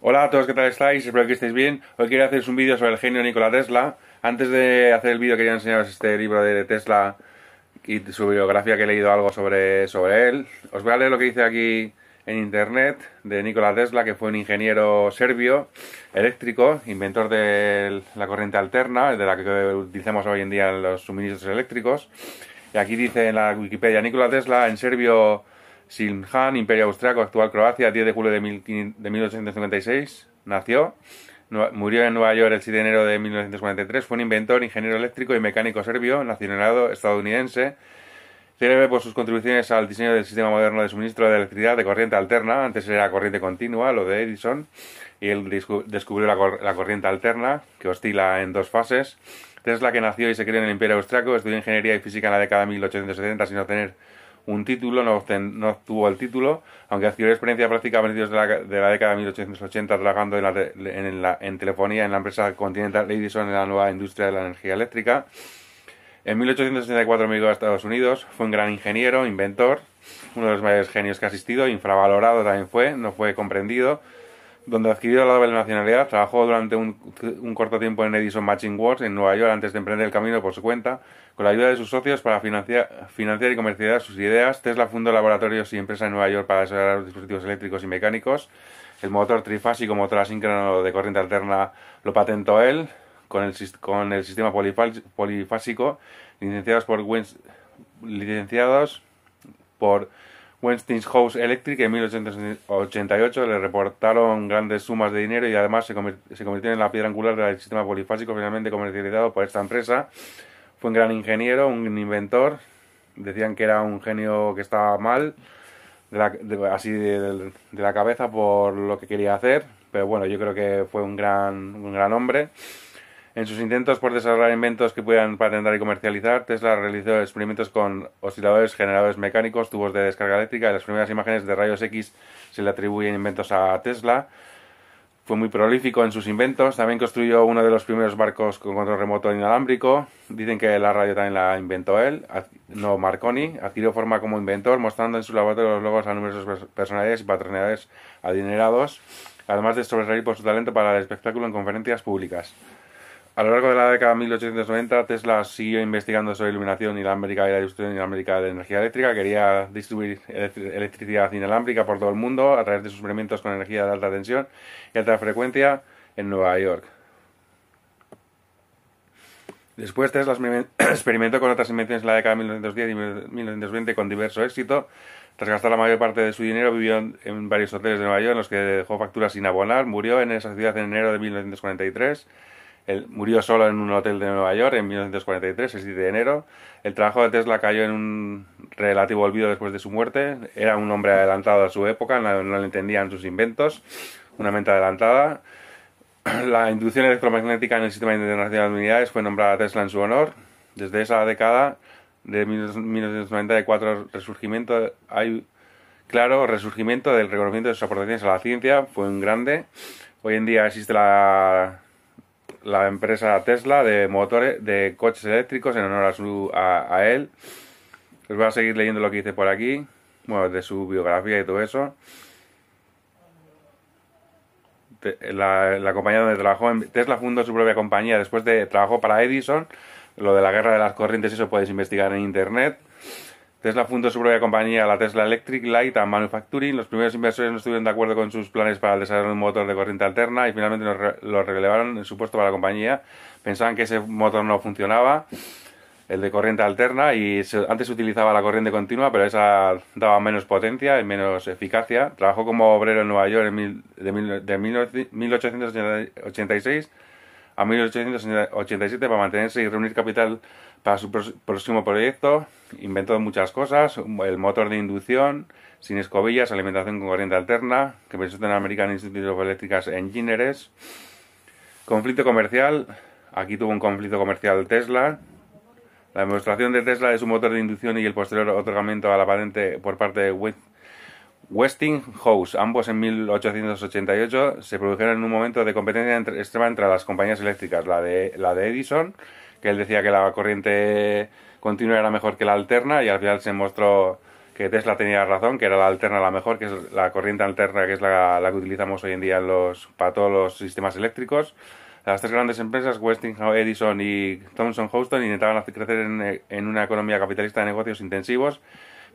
Hola a todos, ¿qué tal estáis? Espero que estéis bien. Hoy quiero haceros un vídeo sobre el genio Nikola Tesla. Antes de hacer el vídeo quería enseñaros este libro de Tesla y su biografía que he leído algo sobre, sobre él. Os voy a leer lo que dice aquí en internet de Nikola Tesla, que fue un ingeniero serbio, eléctrico, inventor de la corriente alterna, de la que utilizamos hoy en día en los suministros eléctricos. Y aquí dice en la Wikipedia, Nikola Tesla en serbio Sinhan, Imperio Austriaco, actual Croacia, 10 de julio de, 1856, nació. Murió en Nueva York el 7 de enero de 1943. Fue un inventor, ingeniero eléctrico y mecánico serbio, nacionalizado, estadounidense. Célebre por sus contribuciones al diseño del sistema moderno de suministro de electricidad de corriente alterna, antes era corriente continua, lo de Edison, y él descubrió la, corriente alterna, que oscila en dos fases. la que nació y se crió en el Imperio Austriaco, estudió ingeniería y física en la década de 1870 sin obtener un título, no, obtuvo el título, aunque adquirió experiencia práctica a principios de la, década de 1880 trabajando en, la, en, telefonía en la empresa Continental Edison en la nueva industria de la energía eléctrica. En 1864 llegó a Estados Unidos, fue un gran ingeniero, inventor, uno de los mayores genios que ha asistido, infravalorado también fue, no fue comprendido, donde adquirió la doble nacionalidad, trabajó durante un, corto tiempo en Edison Matching Works en Nueva York antes de emprender el camino por su cuenta. Con la ayuda de sus socios para financiar, financiar y comercializar sus ideas, Tesla fundó laboratorios y empresas en Nueva York para desarrollar dispositivos eléctricos y mecánicos. El motor trifásico, motor asíncrono de corriente alterna, lo patentó él con el, con el sistema polifásico, licenciados por, licenciados por Winston's House Electric en 1888 le reportaron grandes sumas de dinero y además se, convirtió en la piedra angular del sistema polifásico finalmente comercializado por esta empresa. Fue un gran ingeniero, un inventor. Decían que era un genio que estaba mal, así de, de, la cabeza por lo que quería hacer. Pero bueno, yo creo que fue un gran, un gran hombre. En sus intentos por desarrollar inventos que pudieran patentar y comercializar, Tesla realizó experimentos con osciladores, generadores mecánicos, tubos de descarga eléctrica y las primeras imágenes de rayos X se le atribuyen inventos a Tesla. Fue muy prolífico en sus inventos, también construyó uno de los primeros barcos con control remoto inalámbrico. Dicen que la radio también la inventó él, no Marconi. Adquirió forma como inventor, mostrando en su laboratorio los logos a numerosos personajes y patronales adinerados, además de sobresalir por su talento para el espectáculo en conferencias públicas. A lo largo de la década de 1890, Tesla siguió investigando sobre iluminación y la América de la y la América de energía eléctrica. Quería distribuir electricidad inalámbrica por todo el mundo a través de sus experimentos con energía de alta tensión y alta frecuencia en Nueva York. Después Tesla experimentó con otras invenciones en la década de 1910 y 1920 con diverso éxito. Tras gastar la mayor parte de su dinero, vivió en varios hoteles de Nueva York en los que dejó facturas sin abonar. Murió en esa ciudad en enero de 1943 murió solo en un hotel de Nueva York en 1943, el 7 de enero. El trabajo de Tesla cayó en un relativo olvido después de su muerte. Era un hombre adelantado a su época, no, le entendían sus inventos, una mente adelantada. La inducción electromagnética en el Sistema Internacional de Unidades fue nombrada Tesla en su honor. Desde esa década de 1994 resurgimiento hay claro resurgimiento del reconocimiento de sus aportaciones a la ciencia fue un grande hoy en día existe la la empresa Tesla de motores, de coches eléctricos en honor a, a, él. les voy a seguir leyendo lo que dice por aquí, bueno, de su biografía y todo eso. La, la, compañía donde trabajó, Tesla fundó su propia compañía después de trabajó para Edison. Lo de la guerra de las corrientes, eso puedes investigar en internet. Tesla fundó su propia compañía, la Tesla Electric Light and Manufacturing. Los primeros inversores no estuvieron de acuerdo con sus planes para desarrollar un motor de corriente alterna y finalmente lo, relevaron en su puesto para la compañía. Pensaban que ese motor no funcionaba, el de corriente alterna, y antes se utilizaba la corriente continua, pero esa daba menos potencia y menos eficacia. Trabajó como obrero en Nueva York en de, 1886 a 1887 para mantenerse y reunir capital para su próximo proyecto. Inventó muchas cosas, el motor de inducción, sin escobillas, alimentación con corriente alterna, que presentó en American Institute of Electrical Engineers. Conflicto comercial, aquí tuvo un conflicto comercial Tesla. La demostración de Tesla de su motor de inducción y el posterior otorgamiento a la patente por parte de Westinghouse, ambos en 1888, se produjeron en un momento de competencia extrema entre las compañías eléctricas, la de, la de Edison, que él decía que la corriente continua era mejor que la alterna, y al final se mostró que Tesla tenía razón, que era la alterna la mejor, que es la corriente alterna, que es la, que utilizamos hoy en día en los, para todos los sistemas eléctricos. Las tres grandes empresas, Westinghouse, Edison y Thomson Houston, intentaban crecer en una economía capitalista de negocios intensivos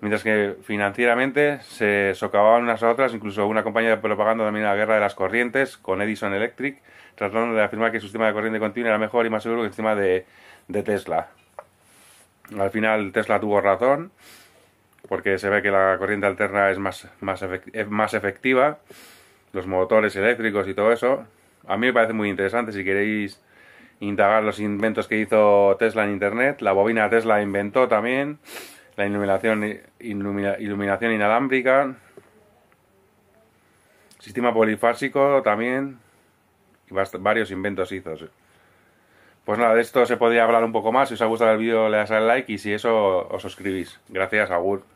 mientras que financieramente se socavaban unas a otras, incluso una compañía propagando también la guerra de las corrientes con Edison Electric, tratando de afirmar que su sistema de corriente continua era mejor y más seguro que el sistema de, Tesla. Al final Tesla tuvo razón, porque se ve que la corriente alterna es más, más, más efectiva, los motores eléctricos y todo eso. A mí me parece muy interesante, si queréis indagar los inventos que hizo Tesla en Internet, la bobina Tesla inventó también la iluminación, iluminación inalámbrica, sistema polifásico también, varios inventos hizo. Pues nada, de esto se podría hablar un poco más. Si os ha gustado el vídeo, le das al like y si eso, os suscribís. Gracias, Agur.